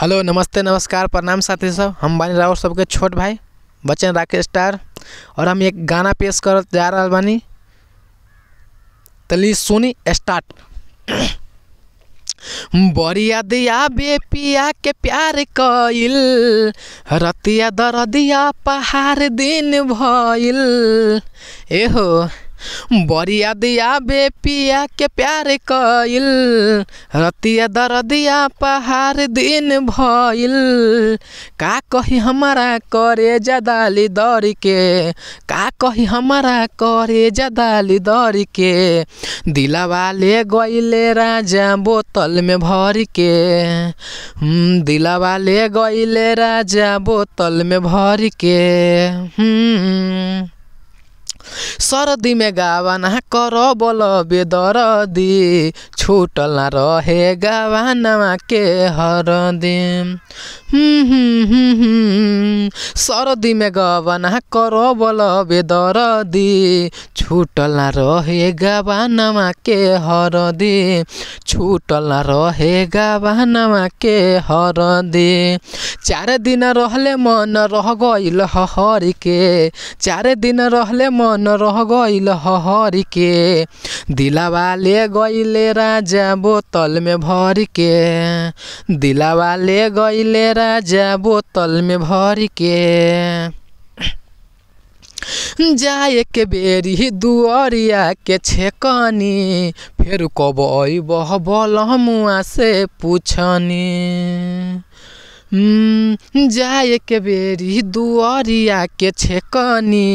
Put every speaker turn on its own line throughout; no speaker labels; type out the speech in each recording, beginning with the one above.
Hello नमस्ते नमस्कार प्रणाम साथी सब हम बानी राव सबके छोट भाई बचन राकेश स्टार और हम एक गाना पेश कर जा रहा बानी तली सुनी स्टार्ट बरिया दिया बेपिया के प्यार कैल रतिया दरदिया पहाड़ दिन भइल एहो बरिया दिया बेपिया के प्यार कैल रतिया दरदिया पहाड़ दिन भइल का कही हमारा करे जदाली दर के का कही हमारा करे जदाली दर के दिलावाले ले राजा बोतल में भर के हम्म, दिलावा ले राजा बोतल में भर के हम्म। ଶରଦୀ ମେଗାବାନା କର ବୋଲ ବେଦର ଦି ଛୁଟଲା ରହେ ଗାବାନା କେ ହରଦି ହୁଁ ହୁଁ ହୁଁ ହୁଁ सरदी में गबना कर बल बेदरदी छूटला रहे गबानमा के हरदी छुटल रहे गबानमा के हरदी चार दिन रहले मन रह गइल हरी के चार दिन रहले मन रह गइल हरी के दिलावा ले गइले राजा बोतल में भर के दिलावा ले राजा बोतल में भर के जाए के बेरी दुअरिया के छेकनी फिर कब अबह बलमुआ से पूछनी जाए के बेरी दुअरिया के छेकनी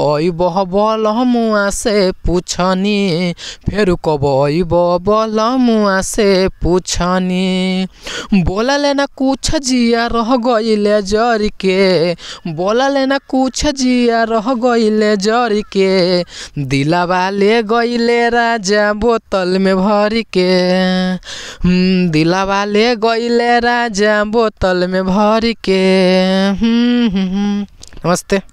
बह बल मुआ से पूछनी फेरु कब ओई बल मुआ से पूछनी बोला लेना कुछ जिया रह गईले जर के बोला लेना कुछ जिया रह गईले जर के दिला ले गईले राजा बोतल में भर के हम्म, दिला ले गईले राजा बोतल में भर के हम्म, हम्म, नमस्ते